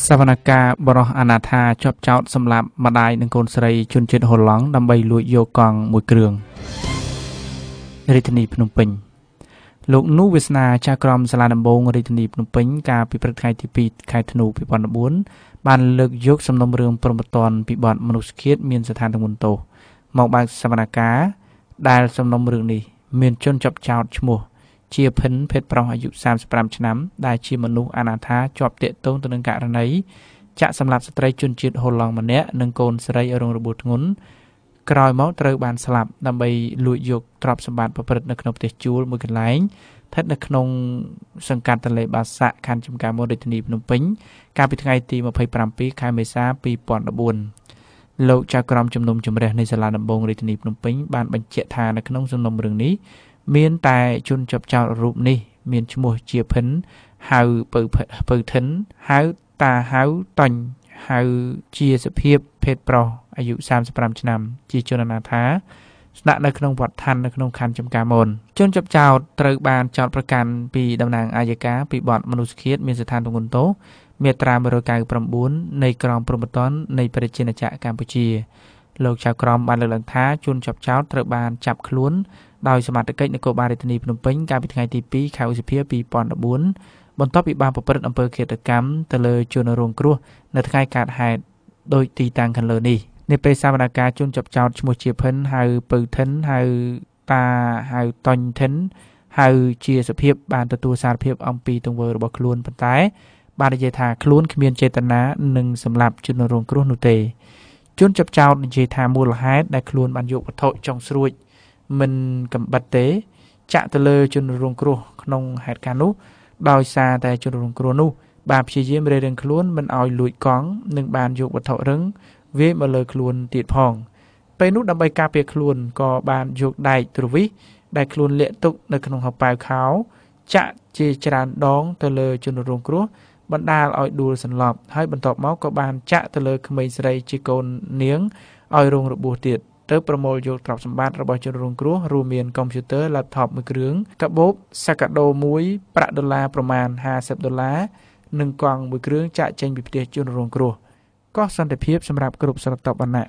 សវនការបរោះអនាថាជាប់ចោតសម្លាប់ម្ដាយនិងកូនស្រីជនជាតិហូឡង់ដើម្បីលួចយកកង់មួយគ្រឿងរាជធានីភ្នំពេញ លោកនូវាសនាចាក្រមសាលាដំបងរាជធានីភ្នំពេញ កាលពីព្រឹកថ្ងៃទី2ខែធ្នូ2014បានលើកយកសំណុំរឿងប្រមត្តនពិបត្តិមនុស្សជាតិមានស្ថានទមុនទោសមកបើកសវនកម្មដែលសំណុំរឿងនេះមានជនចាប់ចោតឈ្មោះជាភិនភេទប្រុសអាយុ35ឆ្នាំដែលជាមនុស្សអនាថាជាប់ទាក់ទងទៅនឹងករណីចាក់សម្លាប់ស្ត្រីជនជាតិហូឡង់ម្នាក់និងកូនស្រីរងរបួសធ្ងន់ក្រោយមកត្រូវបានស្លាប់ដើម្បីលួចយកទ្រព្យសម្បត្តិប្រព្រឹត្តនៅក្នុងផ្ទះជួលមួយកន្លែងស្ថិតនៅក្នុង សង្កាត់ទន្លេបាសាក់ខណ្ឌចំការមូលរាជធានីភ្នំពេញកាលពីថ្ងៃទី27ខែមេសា2014លោកចៅក្រមជំនុំជម្រះនៃសាលាដំបងរាជធានីភ្នំពេញបានបញ្ជាក់ថានៅក្នុងសំណុំរឿងនេះមានតែ ជនជាប់ចោតរូបនេះ មានឈ្មោះជាភិនហៅពៅពៅធិនហៅតាហៅតាញ់ហៅជាសភាពភេទប្រុសអាយុ35ឆ្នាំ ជាជនអនាថា ស្នាក់នៅក្នុងវត្តឋាននៅក្នុងខណ្ឌចំការមនជនជាប់ចោតត្រូវបានចោតប្រកាន់ពីតំណាងអាយកាពីបទមនុស្សឃាតមានស្ថានទងទោសមាត្រា199នៃក្រមព្រហ្មទណ្ឌនៃប្រជាជាតិកម្ពុជាលោកចៅក្រមបានលើកឡើងថាជនជាប់ចោតត្រូវបានចាប់ខ្លួនដោយសមត្ថកិច្ចនគរបាលរាជធានីភ្នំពេញ កាលពីថ្ងៃទី2ខែឧសភា2014បន្ទាប់ពីបានប្រព្រឹត្តអំពើឃាតកម្មទៅលើជនរងគ្រោះនៅថ្ងៃកើតហេតុដោយទីតាំងខាងលើនេះនាពេលសវនកម្មជនជាប់ចោតឈ្មោះជាភិនហៅពៅថិនហៅតាហៅតុញថិនហៅជាសភាពបានទទួលសារភាព អំពី ទង្វើរបស់ខ្លួនប៉ុន្តែបាននិយាយថាខ្លួនគ្មានចេតនានឹងសម្លាប់ជនរងគ្រោះនោះទេជនចាប់ចោតនិយាយថាមូលហេតុដែលខ្លួនបានយកវត្ថុចុងស្រួចមិនកំបិតទេ ចាក់ទៅលើជនរងគ្រោះក្នុងហេតុការណ៍នោះដោយសារតែជនរងគ្រោះនោះបានព្យាយាមរេរាំងខ្លួនមិនឲ្យលួចកង់និងបានយកវត្ថុរឹង វាយមកលើខ្លួនទៀតផងពេលនោះដើម្បីការពារខ្លួនក៏បានយកដែកទ្រវិសដែលខ្លួនលាក់ទុកនៅក្នុងហប៉ៅខោ ចាក់ជាច្រើនដង ទៅលើជនរងគ្រោះបណ្ដាលឲ្យដួលសន្លប់ហើយបន្ទាប់មកក៏បានចាក់ទៅលើក្មេងស្រីជាកូននាងឲ្យរងរបួសទៀតទៅប្រមូលយកទ្រព្យសម្បត្តិរបស់ជនរងគ្រោះ រួមមានកុំព្យូទ័រ laptop មួយគ្រឿងកាបូបសាកាដូមួយប្រាក់ដុល្លារប្រមាណ50ដុល្លារនិងកង់មួយគ្រឿងចាក់ចេញពីផ្ទះជនរងគ្រោះកោះសន្តិភាពសម្រាប់គ្រប់ស្រទាប់វណ្ណៈ